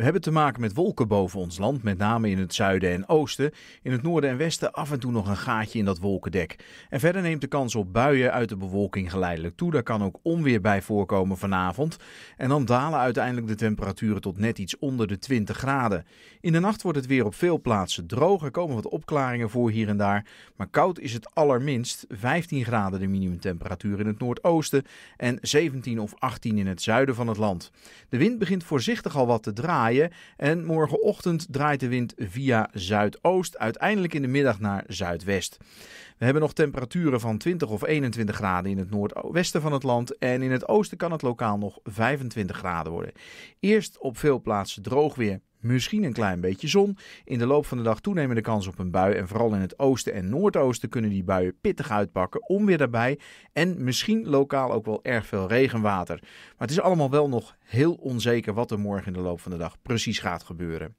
We hebben te maken met wolken boven ons land, met name in het zuiden en oosten. In het noorden en westen af en toe nog een gaatje in dat wolkendek. En verder neemt de kans op buien uit de bewolking geleidelijk toe. Daar kan ook onweer bij voorkomen vanavond. En dan dalen uiteindelijk de temperaturen tot net iets onder de 20 graden. In de nacht wordt het weer op veel plaatsen droog. Er komen wat opklaringen voor hier en daar. Maar koud is het allerminst. 15 graden de minimumtemperatuur in het noordoosten en 17 of 18 in het zuiden van het land. De wind begint voorzichtig al wat te draaien en morgenochtend draait de wind via zuidoost, uiteindelijk in de middag naar zuidwest. We hebben nog temperaturen van 20 of 21 graden in het noordwesten van het land. En in het oosten kan het lokaal nog 25 graden worden. Eerst op veel plaatsen droog weer. Misschien een klein beetje zon. In de loop van de dag toenemende kans op een bui. En vooral in het oosten en noordoosten kunnen die buien pittig uitpakken. Onweer daarbij. En misschien lokaal ook wel erg veel regenwater. Maar het is allemaal wel nog heel onzeker wat er morgen in de loop van de dag precies gaat gebeuren.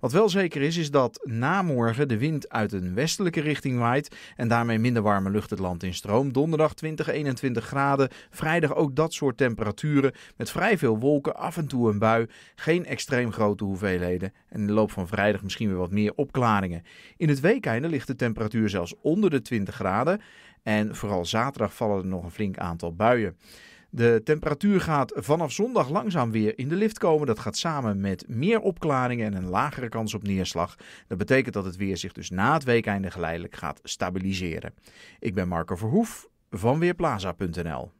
Wat wel zeker is, is dat na morgen de wind uit een westelijke richting waait. En daarmee minder warme lucht het land in stroom. Donderdag 20, 21 graden. Vrijdag ook dat soort temperaturen. Met vrij veel wolken, af en toe een bui. Geen extreem grote hoeveelheden en in de loop van vrijdag misschien weer wat meer opklaringen. In het weekende ligt de temperatuur zelfs onder de 20 graden en vooral zaterdag vallen er nog een flink aantal buien. De temperatuur gaat vanaf zondag langzaam weer in de lift komen. Dat gaat samen met meer opklaringen en een lagere kans op neerslag. Dat betekent dat het weer zich dus na het weekeinde geleidelijk gaat stabiliseren. Ik ben Marco Verhoef van Weerplaza.nl.